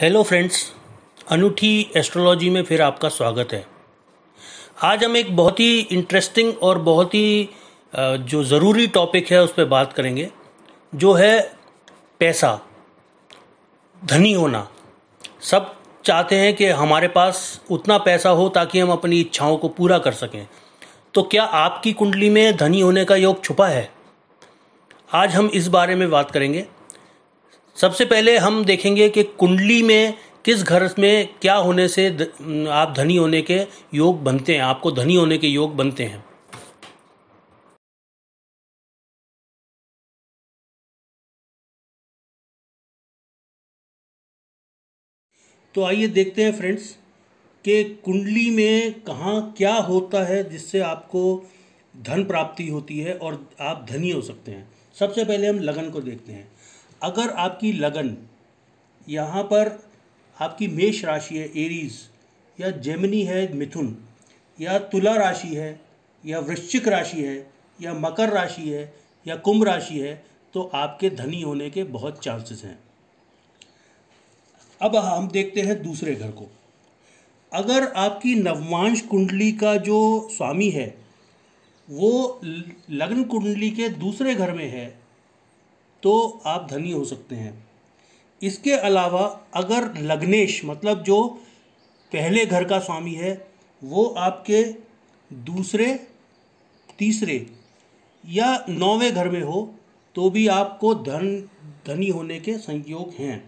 Hello friends अनूठी astrology में फिर आपका स्वागत है आज हम एक बहुत ही इंटरेस्टिंग और बहुत ही जो ज़रूरी टॉपिक है उस पर बात करेंगे जो है पैसा धनी होना सब चाहते हैं कि हमारे पास उतना पैसा हो ताकि हम अपनी इच्छाओं को पूरा कर सकें तो क्या आपकी कुंडली में धनी होने का योग छुपा है आज हम इस बारे में बात करेंगे सबसे पहले हम देखेंगे कि कुंडली में किस घर में क्या होने से आप धनी होने के योग बनते हैं आपको धनी होने के योग बनते हैं तो आइए देखते हैं फ्रेंड्स कि कुंडली में कहाँ क्या होता है जिससे आपको धन प्राप्ति होती है और आप धनी हो सकते हैं सबसे पहले हम लगन को देखते हैं अगर आपकी लगन यहाँ पर आपकी मेष राशि है एरीज या जेमिनी है मिथुन या तुला राशि है या वृश्चिक राशि है या मकर राशि है या कुंभ राशि है तो आपके धनी होने के बहुत चांसेस हैं अब हम देखते हैं दूसरे घर को अगर आपकी नवमांश कुंडली का जो स्वामी है वो लग्न कुंडली के दूसरे घर में है तो आप धनी हो सकते हैं इसके अलावा अगर लग्नेश मतलब जो पहले घर का स्वामी है वो आपके दूसरे तीसरे या नौवें घर में हो तो भी आपको धन धनी होने के संयोग हैं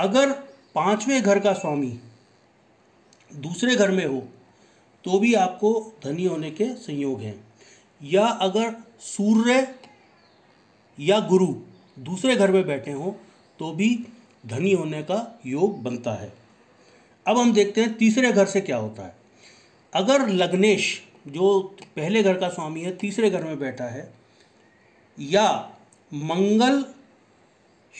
अगर पांचवें घर का स्वामी दूसरे घर में हो तो भी आपको धनी होने के संयोग हैं या अगर सूर्य या गुरु दूसरे घर में बैठे हों तो भी धनी होने का योग बनता है अब हम देखते हैं तीसरे घर से क्या होता है अगर लग्नेश जो पहले घर का स्वामी है तीसरे घर में बैठा है या मंगल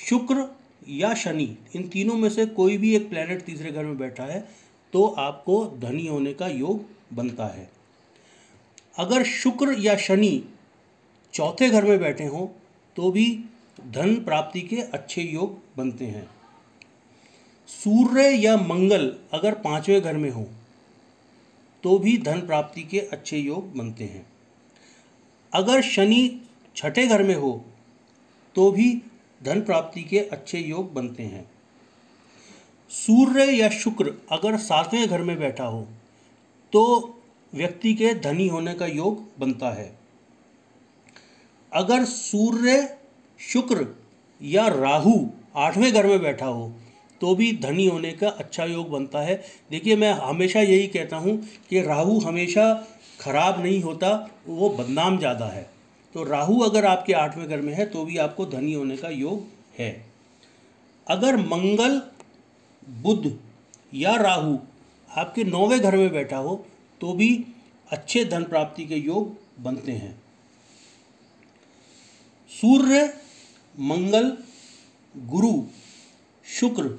शुक्र या शनि इन तीनों में से कोई भी एक प्लैनेट तीसरे घर में बैठा है तो आपको धनी होने का योग बनता है अगर शुक्र या शनि चौथे घर में बैठे हों तो भी धन प्राप्ति के अच्छे योग बनते हैं सूर्य या मंगल अगर पांचवें घर में हो तो भी धन प्राप्ति के अच्छे योग बनते हैं अगर शनि छठे घर में हो तो भी धन प्राप्ति के अच्छे योग बनते हैं सूर्य या शुक्र अगर सातवें घर में बैठा हो तो व्यक्ति के धनी होने का योग बनता है अगर सूर्य शुक्र या राहु आठवें घर में बैठा हो तो भी धनी होने का अच्छा योग बनता है देखिए मैं हमेशा यही कहता हूँ कि राहु हमेशा खराब नहीं होता वो बदनाम ज़्यादा है तो राहु अगर आपके आठवें घर में है तो भी आपको धनी होने का योग है अगर मंगल बुध या राहु आपके नौवें घर में बैठा हो तो भी अच्छे धन प्राप्ति के योग बनते हैं सूर्य मंगल गुरु शुक्र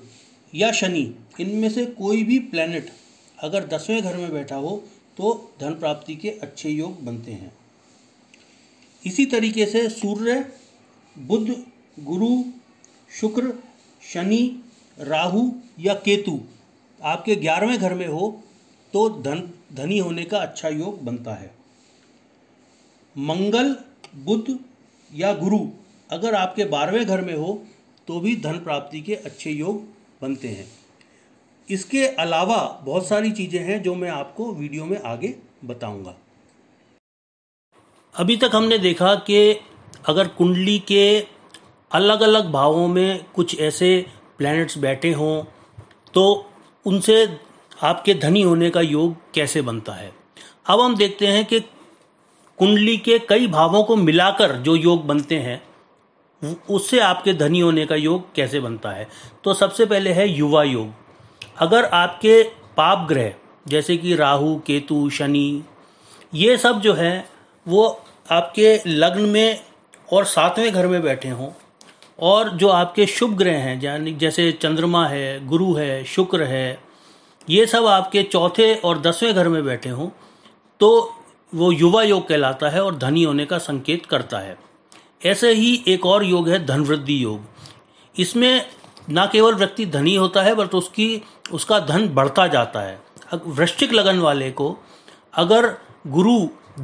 या शनि इनमें से कोई भी प्लैनेट अगर दसवें घर में बैठा हो तो धन प्राप्ति के अच्छे योग बनते हैं इसी तरीके से सूर्य बुध गुरु शुक्र शनि राहु या केतु आपके ग्यारहवें घर में हो तो धन धनी होने का अच्छा योग बनता है मंगल बुध या गुरु अगर आपके बारहवें घर में हो तो भी धन प्राप्ति के अच्छे योग बनते हैं इसके अलावा बहुत सारी चीज़ें हैं जो मैं आपको वीडियो में आगे बताऊंगा। अभी तक हमने देखा कि अगर कुंडली के अलग अलग भावों में कुछ ऐसे प्लैनेट्स बैठे हों तो उनसे आपके धनी होने का योग कैसे बनता है अब हम देखते हैं कि कुंडली के कई भावों को मिलाकर जो योग बनते हैं उससे आपके धनी होने का योग कैसे बनता है तो सबसे पहले है युवा योग अगर आपके पाप ग्रह जैसे कि राहु केतु शनि ये सब जो है वो आपके लग्न में और सातवें घर में बैठे हों और जो आपके शुभ ग्रह हैं यानी जैसे चंद्रमा है गुरु है शुक्र है ये सब आपके चौथे और दसवें घर में बैठे हों तो वो युवा योग कहलाता है और धनी होने का संकेत करता है ऐसे ही एक और योग है धनवृद्धि योग इसमें न केवल व्यक्ति धनी होता है बल्कि तो उसकी उसका धन बढ़ता जाता है वृश्चिक लगन वाले को अगर गुरु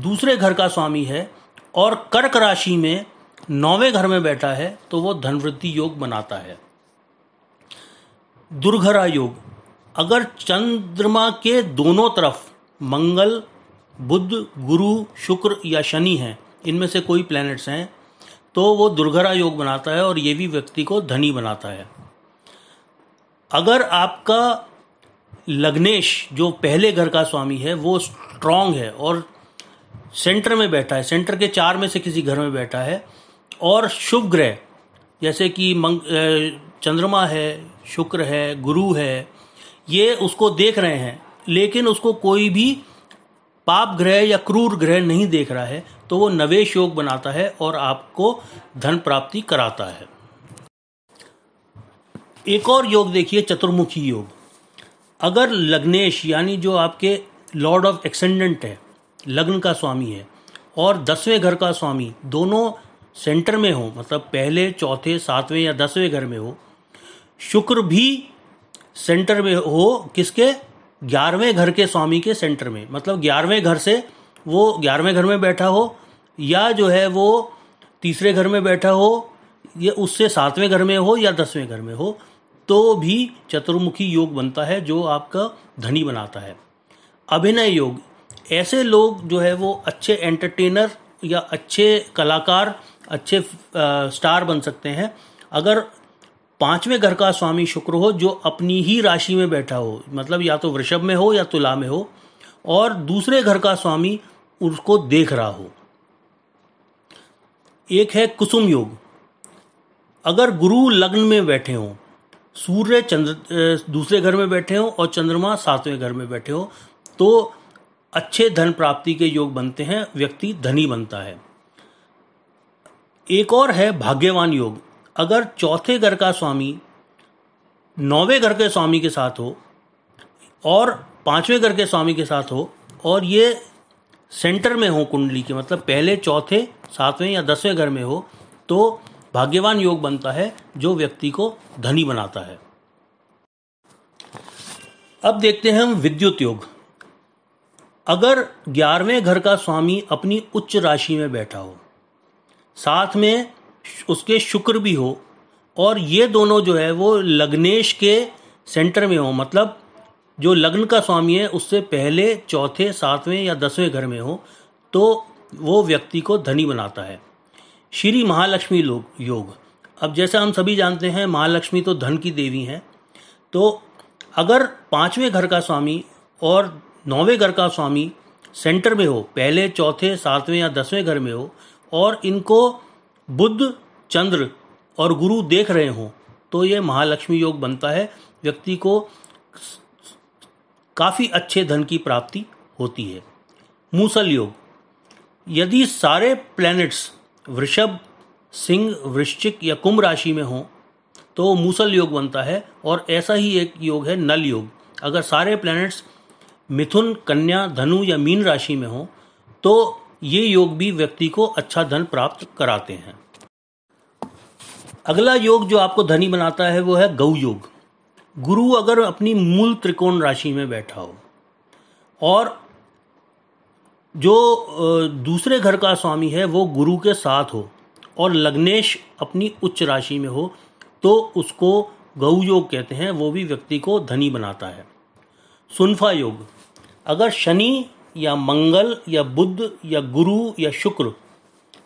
दूसरे घर का स्वामी है और कर्क राशि में नौवें घर में बैठा है तो वो धनवृद्धि योग बनाता है दुर्घरा योग अगर चंद्रमा के दोनों तरफ मंगल बुद्ध गुरु शुक्र या शनि हैं इनमें से कोई प्लैनेट्स हैं तो वो दुर्घरा योग बनाता है और ये भी व्यक्ति को धनी बनाता है अगर आपका लग्नेश जो पहले घर का स्वामी है वो स्ट्रांग है और सेंटर में बैठा है सेंटर के चार में से किसी घर में बैठा है और शुभ ग्रह जैसे कि मंग चंद्रमा है शुक्र है गुरु है ये उसको देख रहे हैं लेकिन उसको कोई भी पाप ग्रह या क्रूर ग्रह नहीं देख रहा है तो वो नवेश योग बनाता है और आपको धन प्राप्ति कराता है एक और योग देखिए चतुर्मुखी योग अगर लग्नेश यानी जो आपके लॉर्ड ऑफ एक्सेंडेंट है लग्न का स्वामी है और दसवें घर का स्वामी दोनों सेंटर में हो मतलब पहले चौथे सातवें या दसवें घर में हो शुक्र भी सेंटर में हो किसके ग्यारहवें घर के स्वामी के सेंटर में मतलब ग्यारहवें घर से वो ग्यारहवें घर में बैठा हो या जो है वो तीसरे घर में बैठा हो या उससे सातवें घर में हो या दसवें घर में हो तो भी चतुर्मुखी योग बनता है जो आपका धनी बनाता है अभिनय योग ऐसे लोग जो है वो अच्छे एंटरटेनर या अच्छे कलाकार अच्छे आ, स्टार बन सकते हैं अगर पांचवें घर का स्वामी शुक्र हो जो अपनी ही राशि में बैठा हो मतलब या तो वृषभ में हो या तुला में हो और दूसरे घर का स्वामी उसको देख रहा हो एक है कुसुम योग अगर गुरु लग्न में बैठे हों सूर्य चंद्र दूसरे घर में बैठे हों और चंद्रमा सातवें घर में बैठे हो तो अच्छे धन प्राप्ति के योग बनते हैं व्यक्ति धनी बनता है एक और है भाग्यवान योग अगर चौथे घर का स्वामी नौवे घर के स्वामी के साथ हो और पांचवें घर के स्वामी के साथ हो और ये सेंटर में हो कुंडली के मतलब पहले चौथे सातवें या दसवें घर में हो तो भाग्यवान योग बनता है जो व्यक्ति को धनी बनाता है अब देखते हैं हम विद्युत योग अगर ग्यारहवें घर का स्वामी अपनी उच्च राशि में बैठा हो साथ में उसके शुक्र भी हो और ये दोनों जो है वो लग्नेश के सेंटर में हो मतलब जो लग्न का स्वामी है उससे पहले चौथे सातवें या दसवें घर में हो तो वो व्यक्ति को धनी बनाता है श्री महालक्ष्मी लोग योग अब जैसे हम सभी जानते हैं महालक्ष्मी तो धन की देवी हैं तो अगर पाँचवें घर का स्वामी और नौवें घर का स्वामी सेंटर में हो पहले चौथे सातवें या दसवें घर में हो और इनको बुद्ध चंद्र और गुरु देख रहे हों तो ये महालक्ष्मी योग बनता है व्यक्ति को काफ़ी अच्छे धन की प्राप्ति होती है मूसल योग यदि सारे प्लैनेट्स वृषभ सिंह वृश्चिक या कुंभ राशि में हों तो मूसल योग बनता है और ऐसा ही एक योग है नल योग अगर सारे प्लैनेट्स मिथुन कन्या धनु या मीन राशि में हों तो ये योग भी व्यक्ति को अच्छा धन प्राप्त कराते हैं अगला योग जो आपको धनी बनाता है वो है गौ योग गुरु अगर अपनी मूल त्रिकोण राशि में बैठा हो और जो दूसरे घर का स्वामी है वो गुरु के साथ हो और लग्नेश अपनी उच्च राशि में हो तो उसको गौ योग कहते हैं वो भी व्यक्ति को धनी बनाता है सुनफा योग अगर शनि या मंगल या बुद्ध या गुरु या शुक्र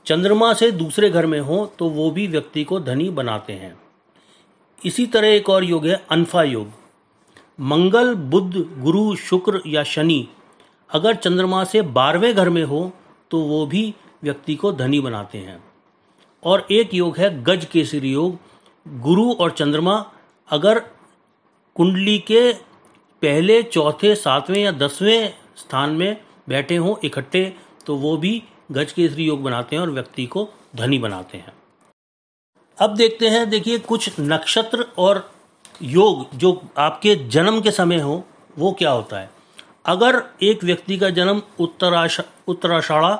चंद्रमा से दूसरे घर में हो तो वो भी व्यक्ति को धनी बनाते हैं इसी तरह एक और योग है अनफा योग मंगल बुद्ध गुरु शुक्र या शनि अगर चंद्रमा से बारहवें घर में हो तो वो भी व्यक्ति को धनी बनाते हैं और एक योग है गज केसरी योग गुरु और चंद्रमा अगर कुंडली के पहले चौथे सातवें या दसवें स्थान में बैठे हों इकट्ठे तो वो भी गज केसरी योग बनाते हैं और व्यक्ति को धनी बनाते हैं अब देखते हैं देखिए कुछ नक्षत्र और योग जो आपके जन्म के समय हो वो क्या होता है अगर एक व्यक्ति का जन्म उत्तराशा उत्तराषाढ़ा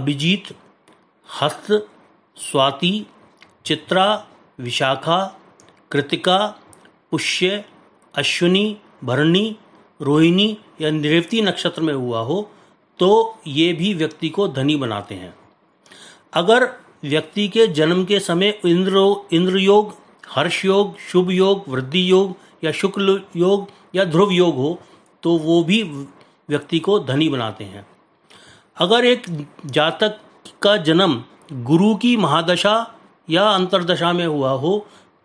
अभिजीत हस्त स्वाति चित्रा विशाखा कृतिका पुष्य अश्विनी भरणी रोहिणी या निवृत्ति नक्षत्र में हुआ हो तो ये भी व्यक्ति को धनी बनाते हैं अगर व्यक्ति के जन्म के समय इंद्र इंद्र योग हर्ष योग शुभ योग वृद्धि योग या शुक्ल योग या ध्रुव योग हो तो वो भी व्यक्ति को धनी बनाते हैं अगर एक जातक का जन्म गुरु की महादशा या अंतरदशा में हुआ हो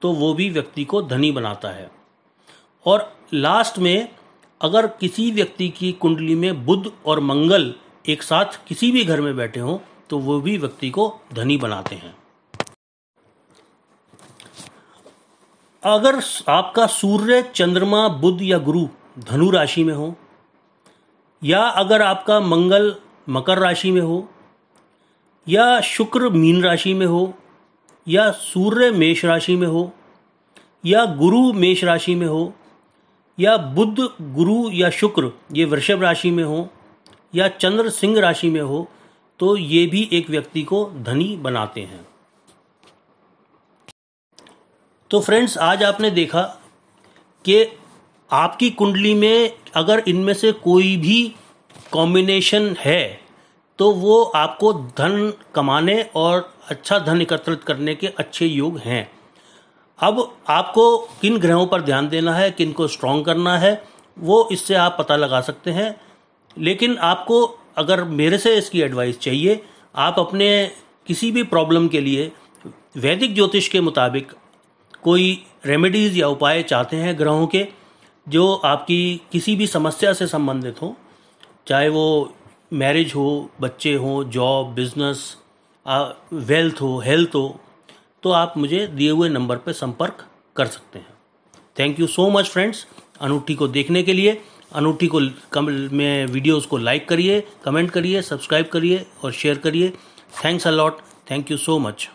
तो वो भी व्यक्ति को धनी बनाता है और लास्ट में अगर किसी व्यक्ति की कुंडली में बुद्ध और मंगल एक साथ किसी भी घर में बैठे हों तो वो भी व्यक्ति को धनी बनाते हैं अगर आपका सूर्य चंद्रमा बुद्ध या गुरु धनु राशि में हो या अगर आपका मंगल मकर राशि में हो या शुक्र मीन राशि में हो या सूर्य मेष राशि में हो या गुरु मेष राशि में हो या बुद्ध गुरु या शुक्र ये वृषभ राशि में हो या चंद्र सिंह राशि में हो तो ये भी एक व्यक्ति को धनी बनाते हैं तो फ्रेंड्स आज आपने देखा कि आपकी कुंडली में अगर इनमें से कोई भी कॉम्बिनेशन है तो वो आपको धन कमाने और अच्छा धन एकत्रित करने के अच्छे योग हैं अब आपको किन ग्रहों पर ध्यान देना है किन को स्ट्रांग करना है वो इससे आप पता लगा सकते हैं लेकिन आपको अगर मेरे से इसकी एडवाइस चाहिए आप अपने किसी भी प्रॉब्लम के लिए वैदिक ज्योतिष के मुताबिक कोई रेमेडीज़ या उपाय चाहते हैं ग्रहों के जो आपकी किसी भी समस्या से संबंधित हो चाहे वो मैरिज हो बच्चे हो जॉब बिजनेस वेल्थ हो हेल्थ हो तो आप मुझे दिए हुए नंबर पर संपर्क कर सकते हैं thank you so much friends अनूठी को देखने के लिए अनूठी को कम में वीडियोज़ को लाइक करिए कमेंट करिए सब्सक्राइब करिए और शेयर करिए thanks a lot thank you so much